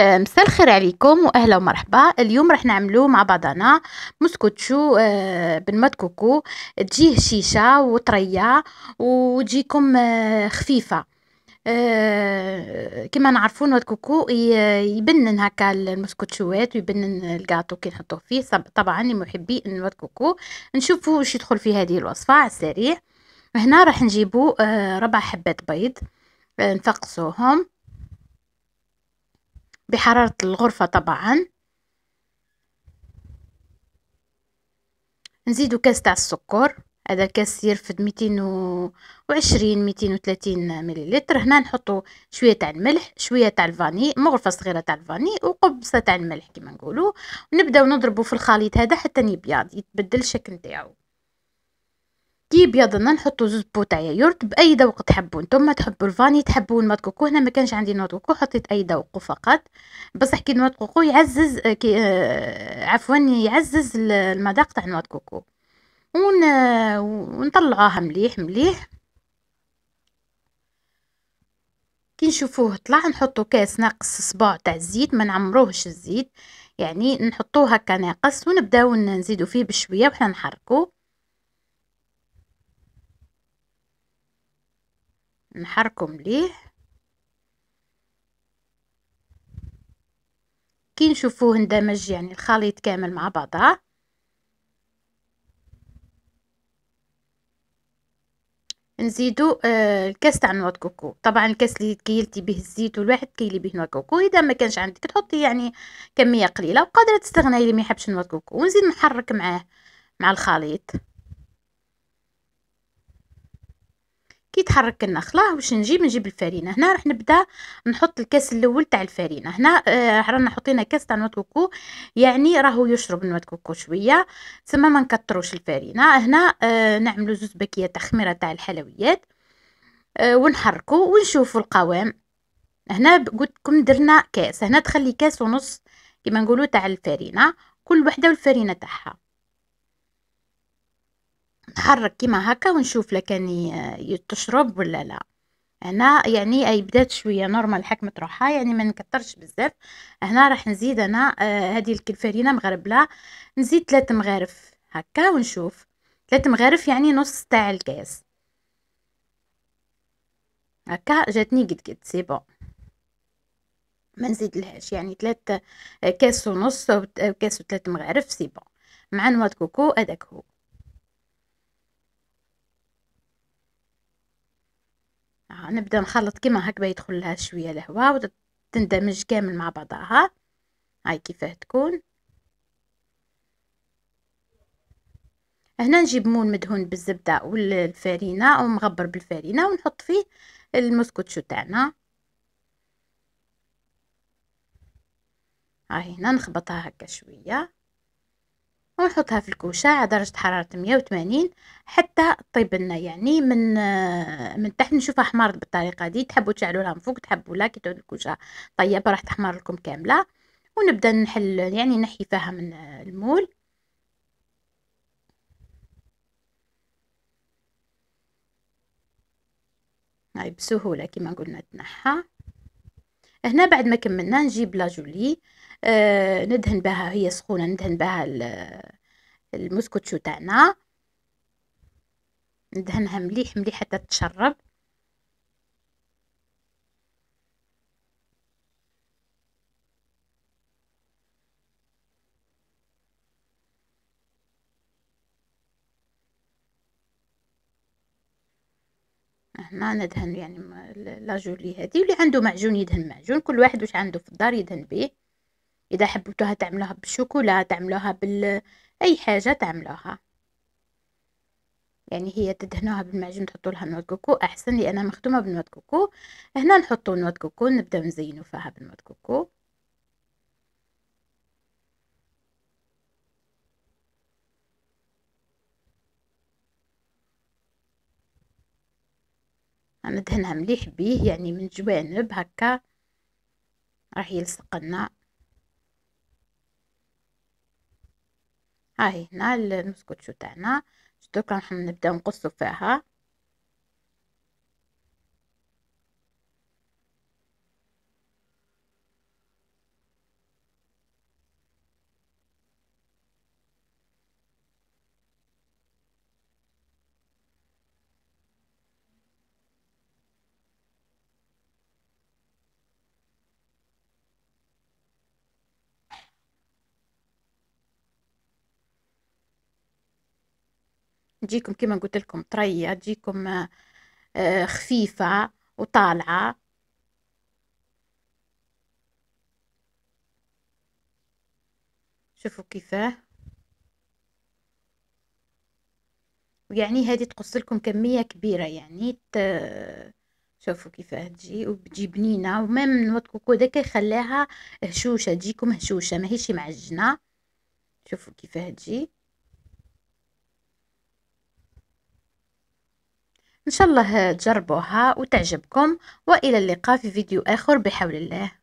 آه، مساء الخير عليكم واهلا ومرحبا اليوم راح نعملو مع بعضنا مسكوتشو آه، بالمات كوكو تجيه هشيشه وطريه وتجيكم آه، خفيفه كما نعرفو المات كوكو يبنن هكا المسكوتشوات ويبنن الكاطو كي نحطوه فيه طبعا لمحبي المات كوكو نشوفو واش يدخل في هذه الوصفه على السريع هنا راح نجيبو ربع حبات بيض نفقصوهم بحرارة الغرفة طبعا نزيدو كاس تاع السكر هذا الكاس يرفد ميتين وعشرين ميتين وثلاثين مليلتر هنا نحطو شويه تاع الملح شويه تاع الفاني مغرفه صغيره تاع الفاني وقبصه تاع الملح كما نقولوا ونبداو نضربو في الخليط هذا حتى يبيض يتبدل الشكل نتاعو كي بيضنا نحطوا زوز بو تاع يايورت باي ذوق تحبوا نتوما تحبوا الفاني تحبوا النوت كوكو هنا ما كانش عندي نوت كوكو حطيت اي ذوق فقط بصح كي نوت كوكو يعزز آه، كي آه، عفوا يعزز المذاق تاع النوت كوكو ون... آه، ونطلعوها مليح مليح كي نشوفوه طلع نحطو كاس ناقص صباع تاع الزيت ما نعمروهش الزيت يعني نحطوه هكا ناقص ونبداو نزيدو فيه بشويه وحنا نحركوه نحركم ليه كي نشوفوه اندمج يعني الخليط كامل مع بعضه نزيدو آه الكاس تاع نواه كوكو طبعا الكاس اللي كيلتي به الزيت والواحد كيلي به نواه كوكو اذا ما كانش عندك تحطي يعني كميه قليله وقادره تستغني اللي ما يحبش نواه كوكو ونزيد نحرك معاه مع الخليط كي تحرك النخله واش نجيب نجيب الفرينه هنا راح نبدا نحط الكاس الاول تاع الفرينه هنا آه رانا حطينا كاس تاع نوت كوكو يعني راهو يشرب نوت كوكو شويه تسمى ما نكتروش الفرينه هنا آه نعملو زوز بكيه خميره تاع الحلويات آه ونحركو ونشوفو القوام هنا لكم درنا كاس هنا تخلي كاس ونص كيما نقولوا تاع الفرينه كل وحده والفرينه تاعها نحرك كيما هكا ونشوف لكان تشرب ولا لا هنا يعني اي بدات شويه نورمال حكمه روحها يعني ما نكترش بزاف هنا راح نزيد انا آه، هذه الكلفرينه مغربله نزيد ثلاث مغارف هكا ونشوف ثلاث مغارف يعني نص تاع الكاس هكا جاتني قد قد سي بون ما نزيدلهاش يعني ثلاث آه، كاس ونص آه، كاس وثلاث مغارف سي بون مع نواة كوكو هذاك هو آه، نبدا نخلط كيما هكا يدخل لها شويه الهواء وتندمج كامل مع بعضها هاي كيفاه تكون هنا نجيب مول مدهون بالزبده والفارينه ومغبر بالفارينه ونحط فيه المسكوتشو تاعنا ها هنا نخبطها هكا شويه ونحطها في الكوشة على درجة حرارة 180 حتى طيب لنا يعني من من تحت نشوفها حمارت بالطريقة دي تحبوا تشعلوها من فوق تحبوا لا كي تعود الكوشة طيبة راح تحمر لكم كاملة ونبدا نحل يعني نحي فيها من المول هاي بسهولة كيما قلنا تنحى هنا بعد ما كملنا نجيب لاجولي آه ندهن بها هي سخونه ندهن بها المسكوتشو تاعنا ندهنها مليح مليح حتى تشرب ما ندهن يعني لا جولي هذه اللي عنده معجون يدهن معجون كل واحد واش عنده في الدار يدهن به اذا حبيتوها تعملوها بالشوكولا تعملوها بال اي حاجه تعملوها يعني هي تدهنوها بالمعجون تحطوا لها نوت كوكو احسن لانها مخدومه بنوات كوكو هنا نحطوا نوت كوكو نبداو نزينوا فيها بنوت كوكو انا دهنها مليح بيه يعني من جوانب هكا راح يلصق لنا هاي هنا النسكوتشو تاعنا دوكا راح نبداو نقصو فيها تجيكم كما قلت لكم طريه تجيكم آه، خفيفه وطالعه شوفوا كيفاه ويعني هذه تقص لكم كميه كبيره يعني ت... شوفوا كيفاه تجي وتجي بنينه ومام نوض كوكو داك يخليها هشوشه تجيكم هشوشه ماهيش معجنه شوفوا كيفاه تجي إن شاء الله تجربوها وتعجبكم وإلى اللقاء في فيديو آخر بحول الله